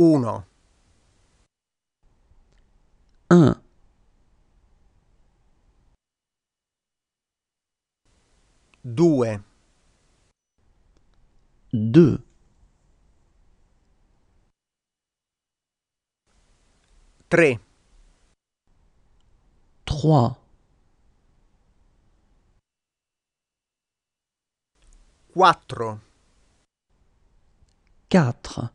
1 1 2 2 3 3 4 4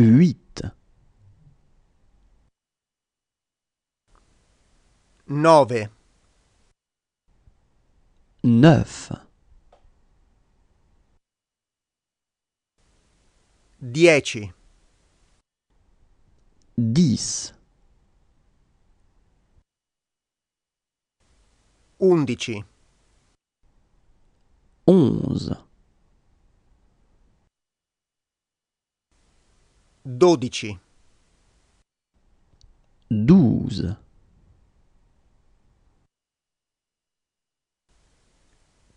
Huit. Nove. Neuf. Dieci. Dix. Undici. Onze. 12 12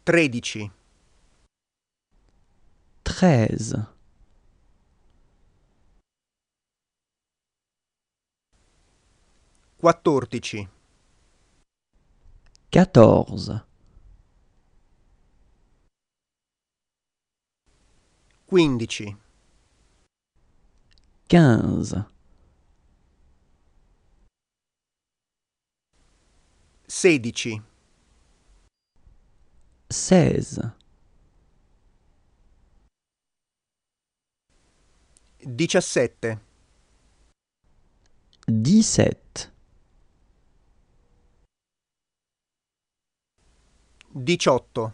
13 13 14 14 15 quinze. Sedici. Seize. Diciassette. Diciassette. Diciotto.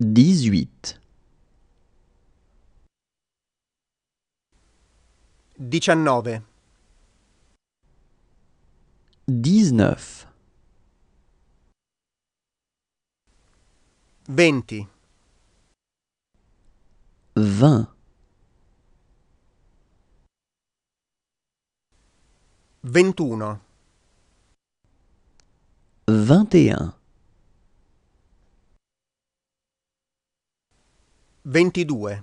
Dix-huit. 19 19 20 20 21 21 22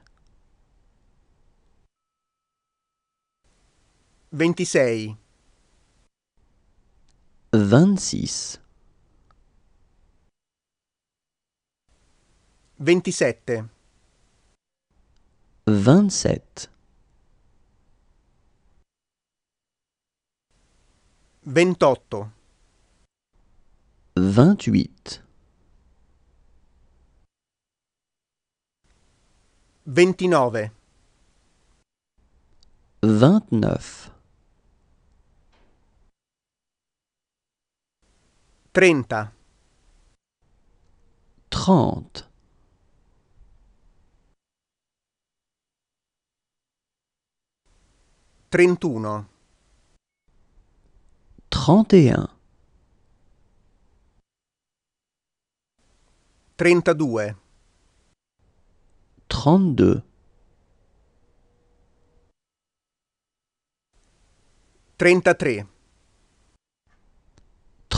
26 26 27 27 28 28 29 29 Trenta. Trente. Trentuno. Trente et un. Trentadue. Trentatré.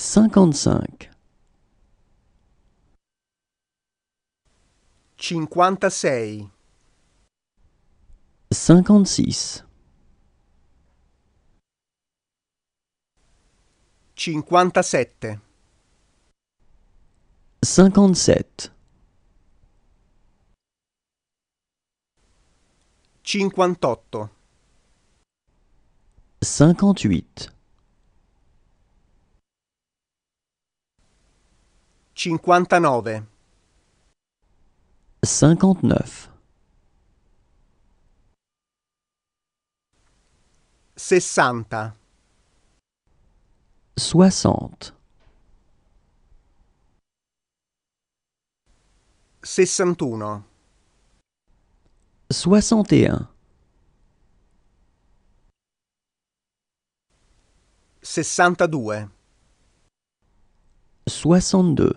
55 56 56 57 57 58 58 59 59 60 60 61 61 62 62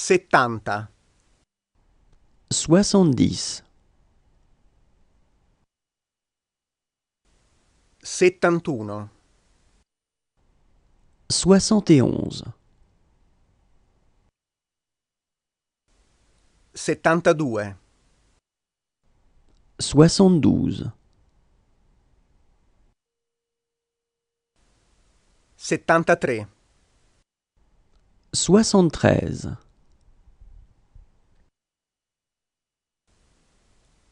settanta. Soixante-dix. Settantuno. Soixante et onze. Settantadue. Soixante-douze. Settantatré. Soixante-treize.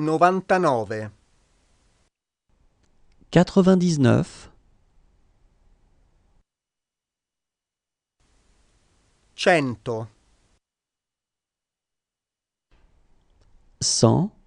99 99 100 100